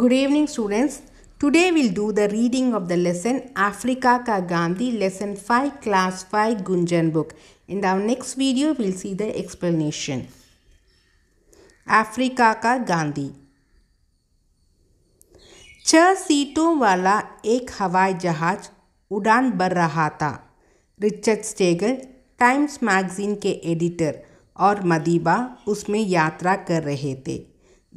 Good evening students. Today we'll do the reading of the lesson Africa Ka Gandhi lesson 5 class 5 Gunjan book. In our next video we'll see the explanation. Africa Ka Gandhi छह सीटों वाला एक हवाई जहाज उड़ान भर रहा था रिचर्ड स्टेगल टाइम्स मैगजीन के एडिटर और मदीबा उसमें यात्रा कर रहे थे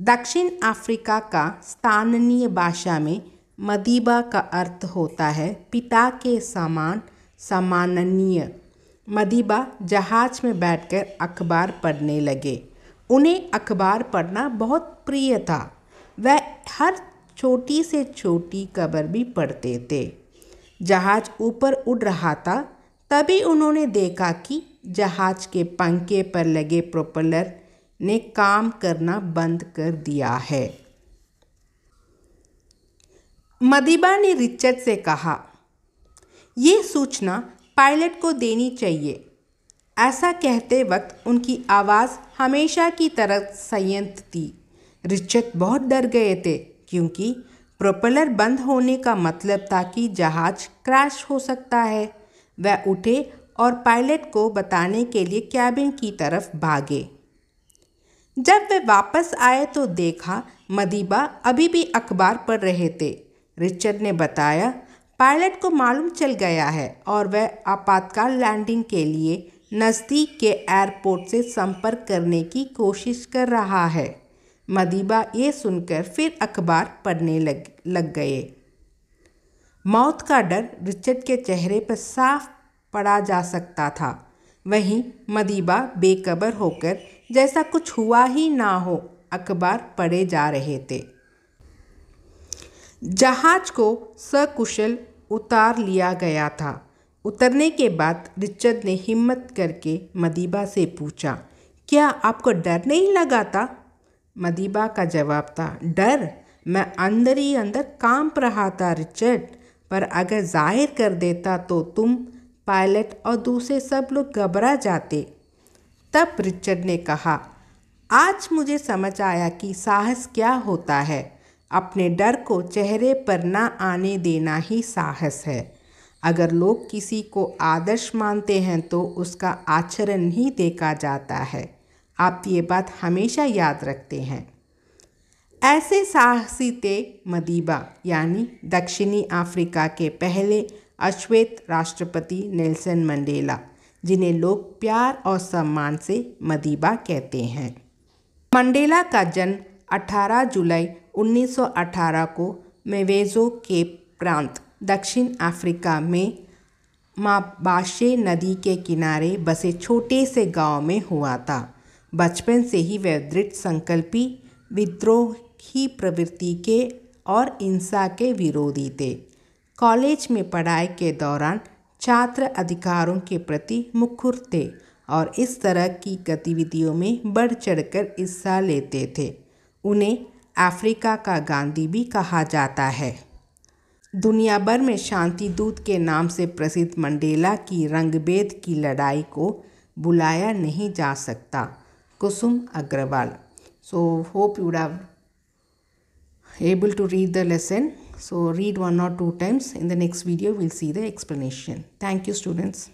दक्षिण अफ्रीका का स्थानीय भाषा में मदीबा का अर्थ होता है पिता के समान सम्माननीय मदीबा जहाज में बैठकर अखबार पढ़ने लगे उन्हें अखबार पढ़ना बहुत प्रिय था वह हर छोटी से छोटी खबर भी पढ़ते थे जहाज ऊपर उड़ रहा था तभी उन्होंने देखा कि जहाज के पंखे पर लगे प्रोपेलर ने काम करना बंद कर दिया है मदीबा ने रिचर्ड से कहा यह सूचना पायलट को देनी चाहिए ऐसा कहते वक्त उनकी आवाज़ हमेशा की तरह संयंत थी रिचर्ड बहुत डर गए थे क्योंकि प्रोपेलर बंद होने का मतलब था कि जहाज क्रैश हो सकता है वह उठे और पायलट को बताने के लिए कैबिन की तरफ भागे जब वे वापस आए तो देखा मदीबा अभी भी अखबार पढ़ रहे थे रिचर्ड ने बताया पायलट को मालूम चल गया है और वह आपातकाल लैंडिंग के लिए नज़दीक के एयरपोर्ट से संपर्क करने की कोशिश कर रहा है मदीबा ये सुनकर फिर अखबार पढ़ने लग लग गए मौत का डर रिचर्ड के चेहरे पर साफ पड़ा जा सकता था वहीं मदीबा बेखबर होकर जैसा कुछ हुआ ही ना हो अखबार पढ़े जा रहे थे जहाज को सकुशल उतार लिया गया था उतरने के बाद रिचर्ड ने हिम्मत करके मदीबा से पूछा क्या आपको डर नहीं लगा था मदीबा का जवाब था डर मैं अंदर ही अंदर कांप रहा था रिचर्ड पर अगर जाहिर कर देता तो तुम पायलट और दूसरे सब लोग घबरा जाते तब रिचर्ड ने कहा आज मुझे समझ आया कि साहस क्या होता है अपने डर को चेहरे पर ना आने देना ही साहस है अगर लोग किसी को आदर्श मानते हैं तो उसका आचरण ही देखा जाता है आप ये बात हमेशा याद रखते हैं ऐसे साहसी थे मदीबा यानी दक्षिणी अफ्रीका के पहले अश्वेत राष्ट्रपति नेल्सन मंडेला जिन्हें लोग प्यार और सम्मान से मदीबा कहते हैं मंडेला का जन्म 18 जुलाई 1918 को मेवेजो के प्रांत दक्षिण अफ्रीका में माबाशे नदी के किनारे बसे छोटे से गांव में हुआ था बचपन से ही वह दृढ़ संकल्पी विद्रोही प्रवृत्ति के और हिंसा के विरोधी थे कॉलेज में पढ़ाई के दौरान छात्र अधिकारों के प्रति मुखर थे और इस तरह की गतिविधियों में बढ़ चढ़कर हिस्सा लेते थे उन्हें अफ्रीका का गांधी भी कहा जाता है दुनिया भर में शांति दूत के नाम से प्रसिद्ध मंडेला की रंगभेद की लड़ाई को बुलाया नहीं जा सकता Kusum Agrawal so hope you have able to read the lesson So read one or two times. In the next video, we'll see the explanation. Thank you students.